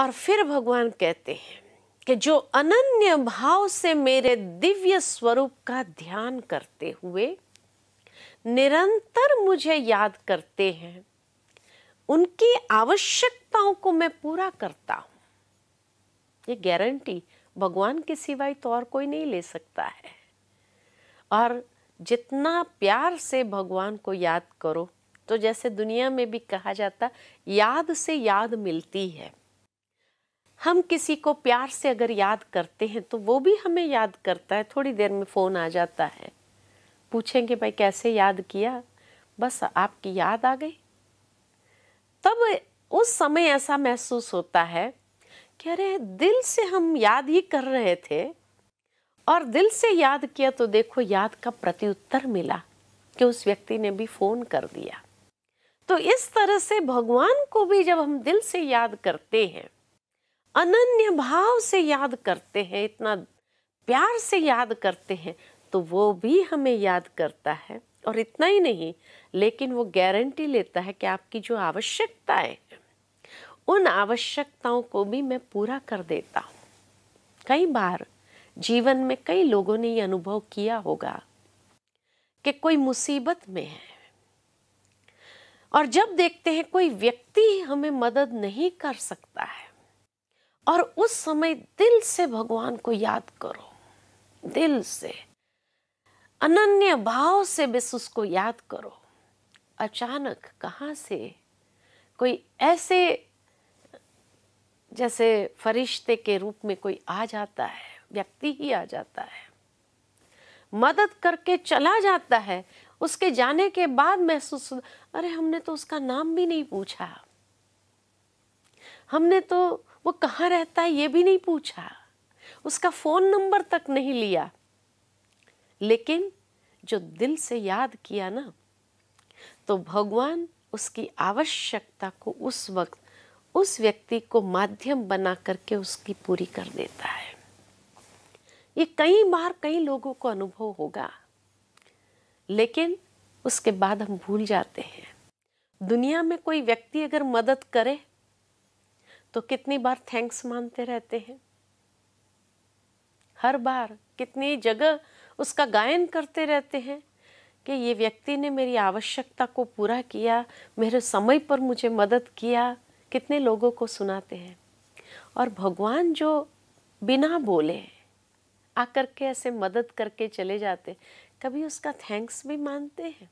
और फिर भगवान कहते हैं कि जो अनन्य भाव से मेरे दिव्य स्वरूप का ध्यान करते हुए निरंतर मुझे याद करते हैं उनकी आवश्यकताओं को मैं पूरा करता हूं ये गारंटी भगवान के सिवाय तो और कोई नहीं ले सकता है और जितना प्यार से भगवान को याद करो तो जैसे दुनिया में भी कहा जाता याद से याद मिलती है हम किसी को प्यार से अगर याद करते हैं तो वो भी हमें याद करता है थोड़ी देर में फ़ोन आ जाता है पूछेंगे भाई कैसे याद किया बस आपकी याद आ गई तब उस समय ऐसा महसूस होता है कि अरे दिल से हम याद ही कर रहे थे और दिल से याद किया तो देखो याद का प्रत्युत्तर मिला कि उस व्यक्ति ने भी फ़ोन कर दिया तो इस तरह से भगवान को भी जब हम दिल से याद करते हैं अनन्य भाव से याद करते हैं इतना प्यार से याद करते हैं तो वो भी हमें याद करता है और इतना ही नहीं लेकिन वो गारंटी लेता है कि आपकी जो आवश्यकताएं उन आवश्यकताओं को भी मैं पूरा कर देता हूँ कई बार जीवन में कई लोगों ने यह अनुभव किया होगा कि कोई मुसीबत में है और जब देखते हैं कोई व्यक्ति हमें मदद नहीं कर सकता है और उस समय दिल से भगवान को याद करो दिल से अनन्य भाव से बस उसको याद करो अचानक कहाँ से कोई ऐसे जैसे फरिश्ते के रूप में कोई आ जाता है व्यक्ति ही आ जाता है मदद करके चला जाता है उसके जाने के बाद महसूस अरे हमने तो उसका नाम भी नहीं पूछा हमने तो वो कहाँ रहता है ये भी नहीं पूछा उसका फ़ोन नंबर तक नहीं लिया लेकिन जो दिल से याद किया ना तो भगवान उसकी आवश्यकता को उस वक्त उस व्यक्ति को माध्यम बना करके उसकी पूरी कर देता है ये कई बार कई लोगों को अनुभव होगा लेकिन उसके बाद हम भूल जाते हैं दुनिया में कोई व्यक्ति अगर मदद करे तो कितनी बार थैंक्स मानते रहते हैं हर बार कितनी जगह उसका गायन करते रहते हैं कि ये व्यक्ति ने मेरी आवश्यकता को पूरा किया मेरे समय पर मुझे मदद किया कितने लोगों को सुनाते हैं और भगवान जो बिना बोले आकर के ऐसे मदद करके चले जाते कभी उसका थैंक्स भी मानते हैं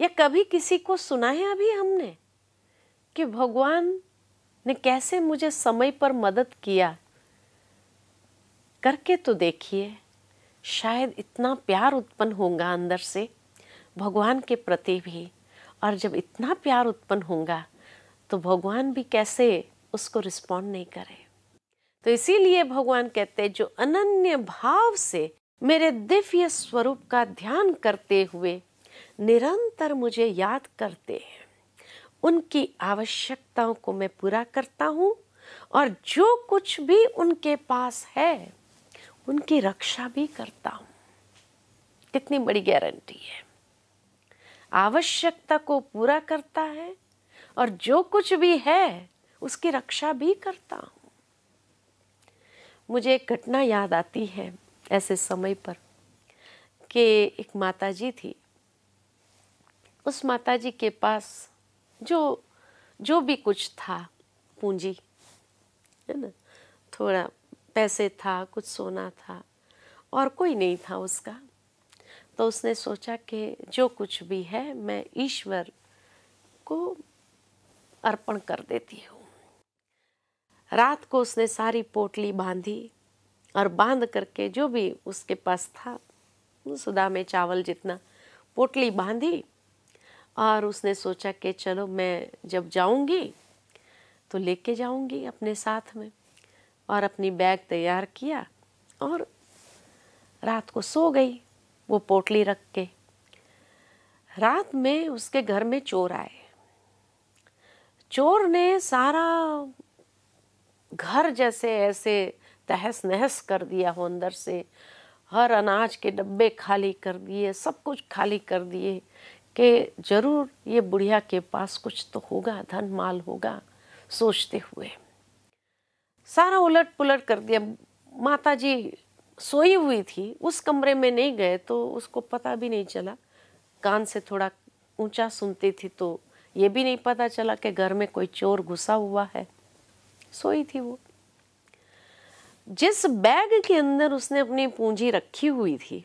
या कभी किसी को सुनाया भी हमने कि भगवान ने कैसे मुझे समय पर मदद किया करके तो देखिए शायद इतना प्यार उत्पन्न होगा अंदर से भगवान के प्रति भी और जब इतना प्यार उत्पन्न होगा तो भगवान भी कैसे उसको रिस्पॉन्ड नहीं करे तो इसीलिए भगवान कहते हैं जो अनन्य भाव से मेरे दिव्य स्वरूप का ध्यान करते हुए निरंतर मुझे याद करते हैं उनकी आवश्यकताओं को मैं पूरा करता हूँ और जो कुछ भी उनके पास है उनकी रक्षा भी करता हूँ कितनी बड़ी गारंटी है आवश्यकता को पूरा करता है और जो कुछ भी है उसकी रक्षा भी करता हूँ मुझे एक घटना याद आती है ऐसे समय पर कि एक माताजी थी उस माताजी के पास जो जो भी कुछ था पूंजी है ना थोड़ा पैसे था कुछ सोना था और कोई नहीं था उसका तो उसने सोचा कि जो कुछ भी है मैं ईश्वर को अर्पण कर देती हूँ रात को उसने सारी पोटली बांधी और बांध करके जो भी उसके पास था सुदा में चावल जितना पोटली बांधी और उसने सोचा कि चलो मैं जब जाऊंगी तो लेके जाऊंगी अपने साथ में और अपनी बैग तैयार किया और रात को सो गई वो पोटली रख के रात में उसके घर में चोर आए चोर ने सारा घर जैसे ऐसे तहस नहस कर दिया हो अंदर से हर अनाज के डब्बे खाली कर दिए सब कुछ खाली कर दिए कि जरूर ये बुढ़िया के पास कुछ तो होगा धन माल होगा सोचते हुए सारा उलट पुलट कर दिया माता जी सोई हुई थी उस कमरे में नहीं गए तो उसको पता भी नहीं चला कान से थोड़ा ऊंचा सुनती थी तो ये भी नहीं पता चला कि घर में कोई चोर घुसा हुआ है सोई थी वो जिस बैग के अंदर उसने अपनी पूंजी रखी हुई थी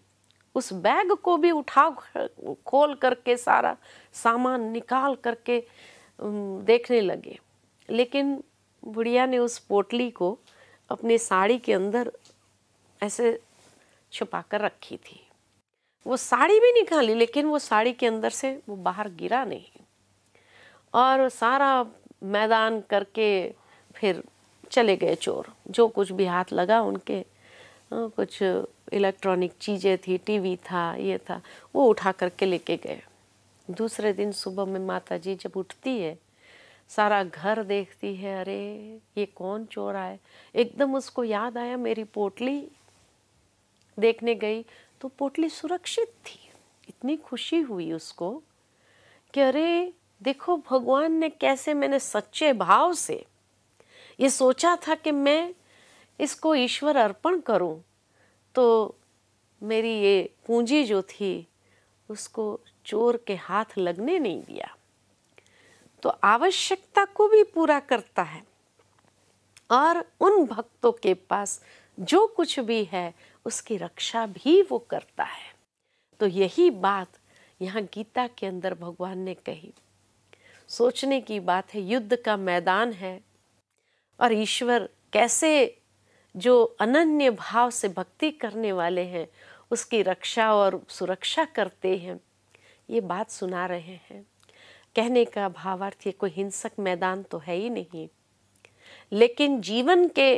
उस बैग को भी उठा खोल करके सारा सामान निकाल करके देखने लगे लेकिन बुढ़िया ने उस पोटली को अपनी साड़ी के अंदर ऐसे छुपा कर रखी थी वो साड़ी भी निकाली लेकिन वो साड़ी के अंदर से वो बाहर गिरा नहीं और सारा मैदान करके फिर चले गए चोर जो कुछ भी हाथ लगा उनके हाँ, कुछ इलेक्ट्रॉनिक चीज़ें थी टीवी था ये था वो उठा करके लेके गए दूसरे दिन सुबह में माता जी जब उठती है सारा घर देखती है अरे ये कौन चोर आए एकदम उसको याद आया मेरी पोटली देखने गई तो पोटली सुरक्षित थी इतनी खुशी हुई उसको कि अरे देखो भगवान ने कैसे मैंने सच्चे भाव से ये सोचा था कि मैं इसको ईश्वर अर्पण करूं तो मेरी ये पूंजी जो थी उसको चोर के हाथ लगने नहीं दिया तो आवश्यकता को भी पूरा करता है और उन भक्तों के पास जो कुछ भी है उसकी रक्षा भी वो करता है तो यही बात यहाँ गीता के अंदर भगवान ने कही सोचने की बात है युद्ध का मैदान है और ईश्वर कैसे जो अनन्य भाव से भक्ति करने वाले हैं उसकी रक्षा और सुरक्षा करते हैं ये बात सुना रहे हैं कहने का भावार्थ ये कोई हिंसक मैदान तो है ही नहीं लेकिन जीवन के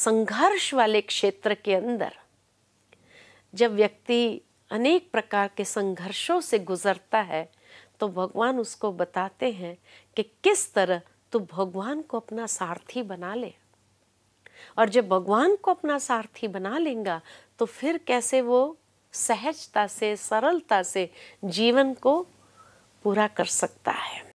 संघर्ष वाले क्षेत्र के अंदर जब व्यक्ति अनेक प्रकार के संघर्षों से गुजरता है तो भगवान उसको बताते हैं कि किस तरह तू भगवान को अपना सारथी बना ले और जब भगवान को अपना सारथी बना लेगा तो फिर कैसे वो सहजता से सरलता से जीवन को पूरा कर सकता है